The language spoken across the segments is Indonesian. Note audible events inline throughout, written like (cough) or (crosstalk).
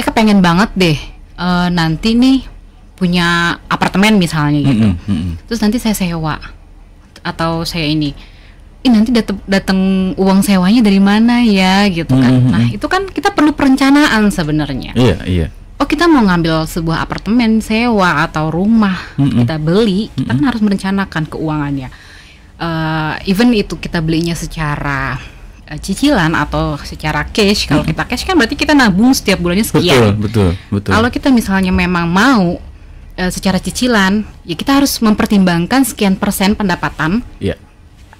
saya kepengen banget deh uh, nanti nih punya apartemen misalnya gitu. Mm -hmm, Terus nanti saya sewa atau saya ini. Ih nanti datang uang sewanya dari mana ya gitu kan. Mm -hmm. Nah, itu kan kita perlu perencanaan sebenarnya. Iya, yeah, iya. Yeah. Oh, kita mau ngambil sebuah apartemen sewa atau rumah mm -hmm. kita beli, kita mm -hmm. kan harus merencanakan keuangannya. Uh, even itu kita belinya secara Eh, cicilan atau secara cash kalau hmm. kita cash kan berarti kita nabung setiap bulannya sekian betul betul betul kalau kita misalnya memang mau uh, secara cicilan ya kita harus mempertimbangkan sekian persen pendapatan yeah.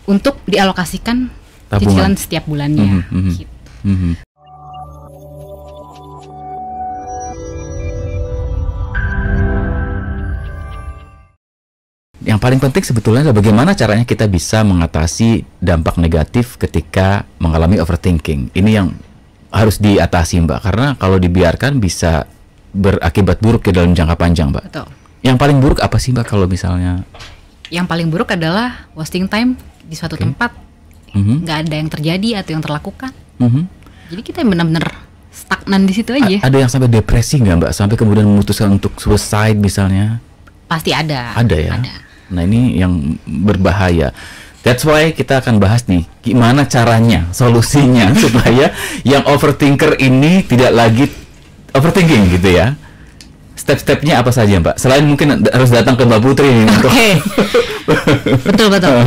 untuk dialokasikan Tabungan. cicilan setiap bulannya mm -hmm, gitu. mm -hmm. hmm. paling penting sebetulnya adalah bagaimana caranya kita bisa mengatasi dampak negatif ketika mengalami overthinking. Ini yang harus diatasi, Mbak, karena kalau dibiarkan bisa berakibat buruk ke ya dalam jangka panjang, Mbak. Betul. Yang paling buruk apa sih, Mbak, kalau misalnya? Yang paling buruk adalah wasting time di suatu okay. tempat, mm-hmm. nggak mm -hmm. ada yang terjadi atau yang terlakukan. Mm -hmm. Jadi kita benar-benar stagnan di situ aja. A ada yang sampai depresi nggak mbak? Sampai kemudian memutuskan untuk suicide misalnya? Pasti ada. Ada ya. Ada. Nah, ini yang berbahaya. That's why kita akan bahas nih gimana caranya, solusinya (laughs) supaya yang overthinker ini tidak lagi overthinking gitu ya. Step-stepnya apa saja, Mbak? Selain mungkin harus datang ke Mbak Putri nih. Oke. Okay. (laughs) betul betul.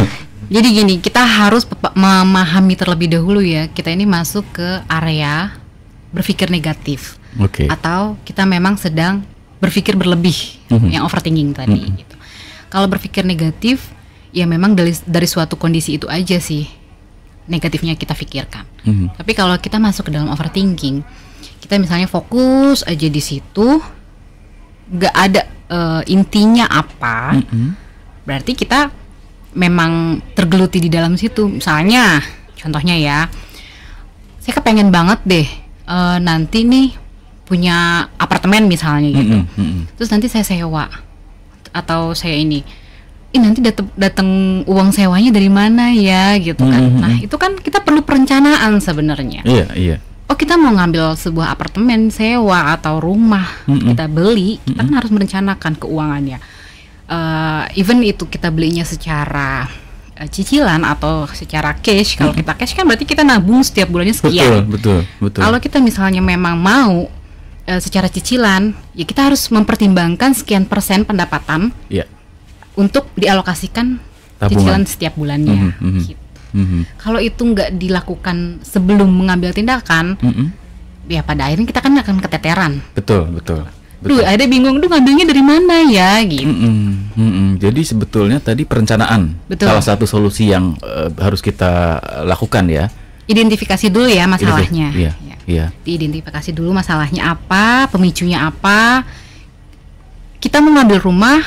Jadi gini, kita harus memahami terlebih dahulu ya. Kita ini masuk ke area berpikir negatif. Okay. Atau kita memang sedang berpikir berlebih mm -hmm. yang overthinking tadi mm -hmm. gitu. Kalau berpikir negatif, ya memang dari dari suatu kondisi itu aja sih negatifnya kita pikirkan. Mm-hmm. Tapi kalau kita masuk ke dalam overthinking, kita misalnya fokus aja di situ, nggak ada uh, intinya apa, mm-hmm. berarti kita memang tergeluti di dalam situ. Misalnya, contohnya ya, saya kepengen banget deh uh, nanti nih punya apartemen misalnya gitu. Mm-hmm. Terus nanti saya sewa atau saya ini Ih, nanti datang uang sewanya dari mana ya gitu kan. Mm -hmm. Nah, itu kan kita perlu perencanaan sebenarnya. Iya, iya. Oh, kita mau ngambil sebuah apartemen sewa atau rumah mm -hmm. kita beli, kita mm -hmm. kan harus merencanakan keuangannya. Uh, even itu kita belinya secara eh, cicilan atau secara cash. Kalau kita cash kan berarti kita nabung setiap bulannya sekian. Betul, betul, betul. Kalau kita misalnya memang mau e, secara cicilan, ya kita harus mempertimbangkan sekian persen pendapatan yeah. untuk dialokasikan Tabungan. cicilan setiap bulannya. Mm -hmm. Gitu. Mm -hmm. Kalau itu nggak dilakukan sebelum mengambil tindakan, mm -hmm. ya pada akhirnya kita kan akan keteteran. Betul betul. Betul. Duh, ada bingung, duh ngambilnya dari mana ya, gitu. Mm -mm, mm -mm. Jadi sebetulnya tadi perencanaan Betul. salah satu solusi yang uh, harus kita lakukan ya. Identifikasi dulu ya masalahnya. iya yeah. diidentifikasi dulu masalahnya apa pemicunya apa kita mengambil rumah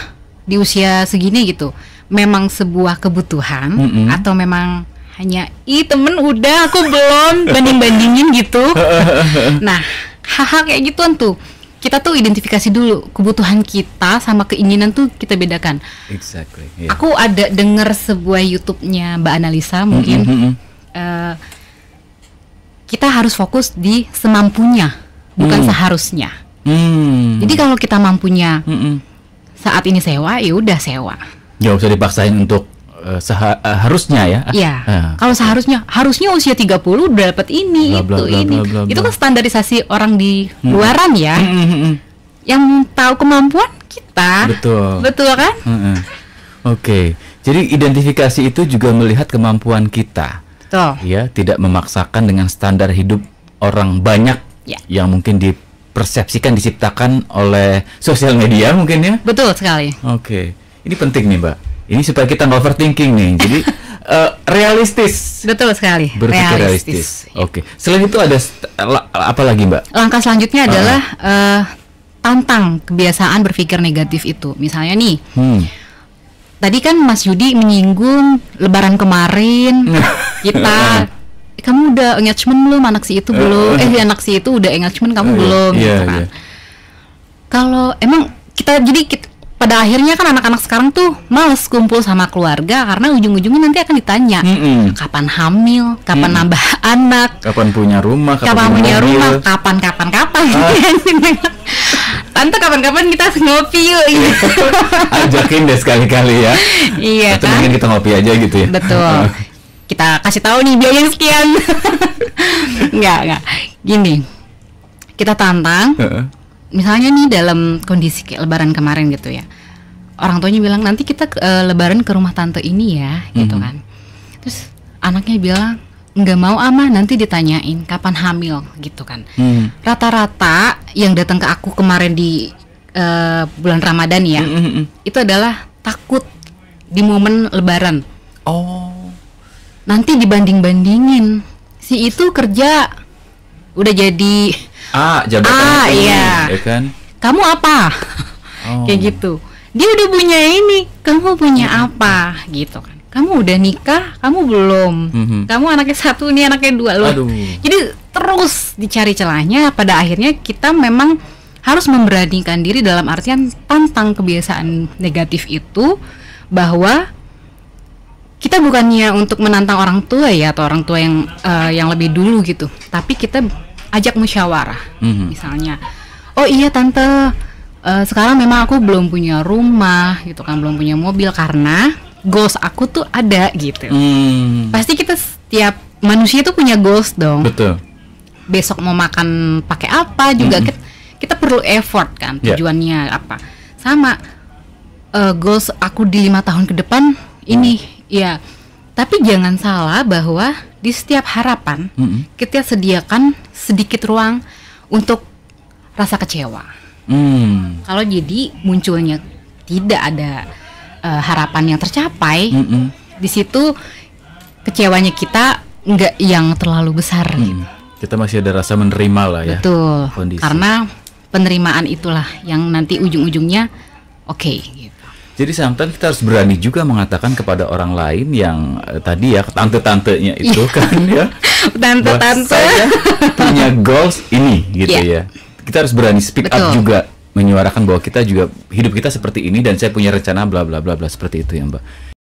di usia segini gitu memang sebuah kebutuhan mm -hmm. atau memang hanya i temen udah aku belum (laughs) banding bandingin gitu (laughs) nah hal-hal kayak gituan tuh kita tuh identifikasi dulu kebutuhan kita sama keinginan tuh kita bedakan. Exactly. Yeah. Aku ada dengar sebuah YouTube-nya Mbak Analisa mungkin. Mm -hmm kita harus fokus di semampunya, bukan hmm. seharusnya. Hmm. Jadi kalau kita mampunya hmm -mm. saat ini sewa, ya udah sewa. Ya usah dipaksain untuk uh, harusnya ya. Iya. Uh. Kalau seharusnya, harusnya usia 30 udah dapat ini, bla, bla, itu, bla, ini. Bla, bla, bla. Itu kan standarisasi orang di hmm. luaran ya. Hmm, hmm, hmm. Yang tahu kemampuan kita. Betul. Betul kan? Hmm, hmm. Oke. Okay. Jadi identifikasi itu juga melihat kemampuan kita Betul. Ya, tidak memaksakan dengan standar hidup orang banyak ya. yang mungkin dipersepsikan diciptakan oleh sosial media mungkin ya. Betul sekali. Oke. Ini penting nih, Mbak. Ini supaya kita nggak overthinking nih. Jadi uh, (laughs) realistis. Betul sekali. Berpikir realistis. realistis. Oke. Okay. Selain itu ada apa lagi, Mbak? Langkah selanjutnya adalah uh. Uh, tantang kebiasaan berpikir negatif itu. Misalnya nih. Hmm tadi kan Mas Yudi menyinggung Lebaran kemarin nah. kita eh, kamu udah engagement belum anak si itu eh, belum eh. eh anak si itu udah engagement kamu belum iya, gitu iya. kan kalau emang kita jadi kita, pada akhirnya kan anak-anak sekarang tuh males kumpul sama keluarga karena ujung-ujungnya nanti akan ditanya mm -mm. kapan hamil, kapan mm nambah anak, kapan punya rumah, kapan, kapan punya rumah, kapan kapan kapan. Ah. (laughs) Gitu kan tante kapan-kapan kita ngopi yuk gitu. (laughs) ajakin deh sekali-kali ya iya Atau kan mungkin kita ngopi aja gitu ya betul (laughs) kita kasih tahu nih biaya sekian (laughs) nggak nggak gini kita tantang misalnya nih dalam kondisi kayak lebaran kemarin gitu ya orang tuanya bilang nanti kita uh, lebaran ke rumah tante ini ya gitu mm -hmm. kan terus anaknya bilang nggak mau ama nanti ditanyain kapan hamil gitu kan hmm. rata-rata yang datang ke aku kemarin di uh, bulan Ramadan ya mm -hmm. itu adalah takut di momen Lebaran oh nanti dibanding bandingin si itu kerja udah jadi ah jabatan ah iya ya kan kamu apa (laughs) oh. kayak gitu dia udah punya ini kamu punya mm -hmm. apa gitu kan kamu udah nikah kamu belum mm -hmm. kamu anaknya satu ini anaknya dua loh Aduh. jadi terus dicari celahnya pada akhirnya kita memang harus memberanikan diri dalam artian tantang kebiasaan negatif itu bahwa kita bukannya untuk menantang orang tua ya atau orang tua yang uh, yang lebih dulu gitu tapi kita ajak musyawarah mm-hmm. misalnya oh iya tante uh, sekarang memang aku belum punya rumah gitu kan belum punya mobil karena goals aku tuh ada gitu mm. pasti kita setiap manusia tuh punya goals dong betul besok mau makan pakai apa juga mm -hmm. kita, kita perlu effort kan tujuannya yeah. apa sama uh, goals aku di lima tahun ke depan ini mm. ya tapi jangan salah bahwa di setiap harapan mm -hmm. kita sediakan sedikit ruang untuk rasa kecewa mm. kalau jadi munculnya tidak ada uh, harapan yang tercapai mm -hmm. di situ kecewanya kita nggak yang terlalu besar mm. gitu kita masih ada rasa menerima lah ya betul kondisi. karena penerimaan itulah yang nanti ujung-ujungnya oke okay, gitu. Jadi sometimes kita harus berani juga mengatakan kepada orang lain yang eh, tadi ya tante-tantenya itu iya. kan ya. (laughs) Tante-tante punya goals ini gitu yeah. ya. Kita harus berani speak Betul. up juga menyuarakan bahwa kita juga hidup kita seperti ini dan saya punya rencana bla bla bla bla seperti itu ya, Mbak.